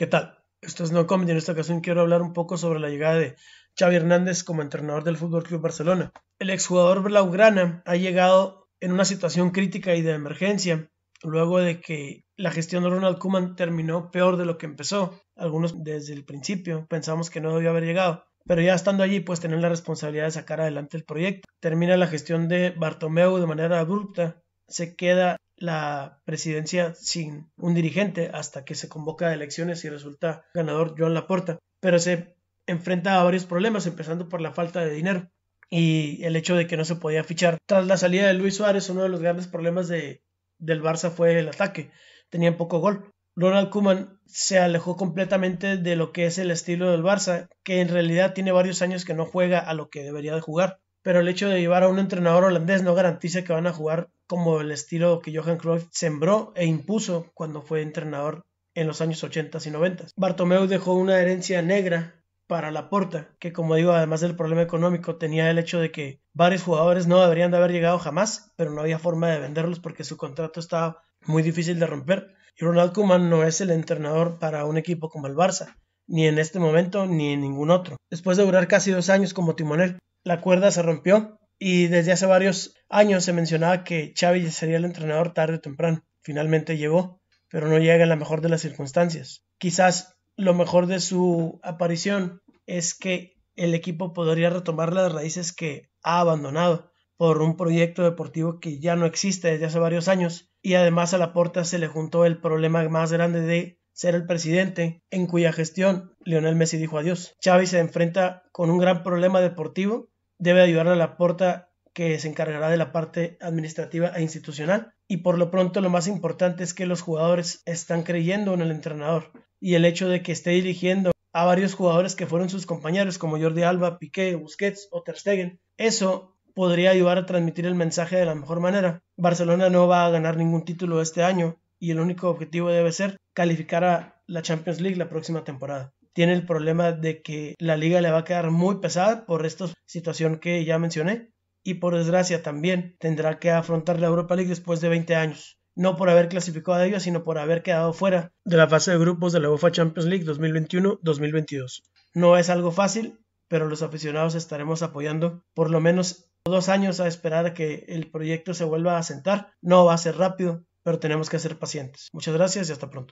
¿Qué tal? Esto es No en esta ocasión quiero hablar un poco sobre la llegada de Xavi Hernández como entrenador del Fútbol Club Barcelona. El exjugador blaugrana ha llegado en una situación crítica y de emergencia luego de que la gestión de Ronald Koeman terminó peor de lo que empezó. Algunos desde el principio pensamos que no debió haber llegado, pero ya estando allí pues tener la responsabilidad de sacar adelante el proyecto. Termina la gestión de Bartomeu de manera abrupta, se queda la presidencia sin un dirigente hasta que se convoca a elecciones y resulta ganador Joan Laporta, pero se enfrenta a varios problemas, empezando por la falta de dinero y el hecho de que no se podía fichar. Tras la salida de Luis Suárez, uno de los grandes problemas de, del Barça fue el ataque, tenían poco gol. Ronald Kuman se alejó completamente de lo que es el estilo del Barça, que en realidad tiene varios años que no juega a lo que debería de jugar pero el hecho de llevar a un entrenador holandés no garantiza que van a jugar como el estilo que Johan Cruyff sembró e impuso cuando fue entrenador en los años 80 y 90. Bartomeu dejó una herencia negra para la porta, que como digo, además del problema económico, tenía el hecho de que varios jugadores no deberían de haber llegado jamás, pero no había forma de venderlos porque su contrato estaba muy difícil de romper. Y Ronald Koeman no es el entrenador para un equipo como el Barça, ni en este momento ni en ningún otro. Después de durar casi dos años como timonel, la cuerda se rompió y desde hace varios años se mencionaba que Chávez sería el entrenador tarde o temprano. Finalmente llegó, pero no llega en la mejor de las circunstancias. Quizás lo mejor de su aparición es que el equipo podría retomar las raíces que ha abandonado por un proyecto deportivo que ya no existe desde hace varios años y además a la puerta se le juntó el problema más grande de ser el presidente, en cuya gestión Lionel Messi dijo adiós. Chávez se enfrenta con un gran problema deportivo, debe ayudar a la porta que se encargará de la parte administrativa e institucional. Y por lo pronto lo más importante es que los jugadores están creyendo en el entrenador y el hecho de que esté dirigiendo a varios jugadores que fueron sus compañeros como Jordi Alba, Piqué, Busquets o Ter eso podría ayudar a transmitir el mensaje de la mejor manera. Barcelona no va a ganar ningún título este año, y el único objetivo debe ser calificar a la Champions League la próxima temporada. Tiene el problema de que la liga le va a quedar muy pesada por esta situación que ya mencioné y por desgracia también tendrá que afrontar la Europa League después de 20 años, no por haber clasificado a ellos, sino por haber quedado fuera de la fase de grupos de la UEFA Champions League 2021-2022. No es algo fácil, pero los aficionados estaremos apoyando por lo menos dos años a esperar a que el proyecto se vuelva a sentar. No va a ser rápido, pero tenemos que ser pacientes. Muchas gracias y hasta pronto.